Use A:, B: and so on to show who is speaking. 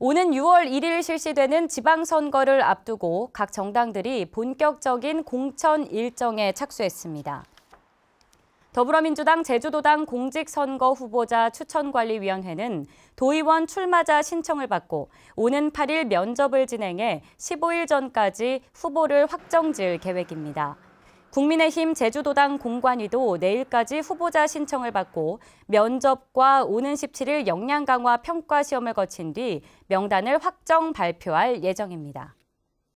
A: 오는 6월 1일 실시되는 지방선거를 앞두고 각 정당들이 본격적인 공천 일정에 착수했습니다. 더불어민주당 제주도당 공직선거 후보자 추천관리위원회는 도의원 출마자 신청을 받고 오는 8일 면접을 진행해 15일 전까지 후보를 확정 지을 계획입니다. 국민의힘 제주도당 공관위도 내일까지 후보자 신청을 받고 면접과 오는 17일 역량 강화 평가 시험을 거친 뒤 명단을 확정 발표할 예정입니다.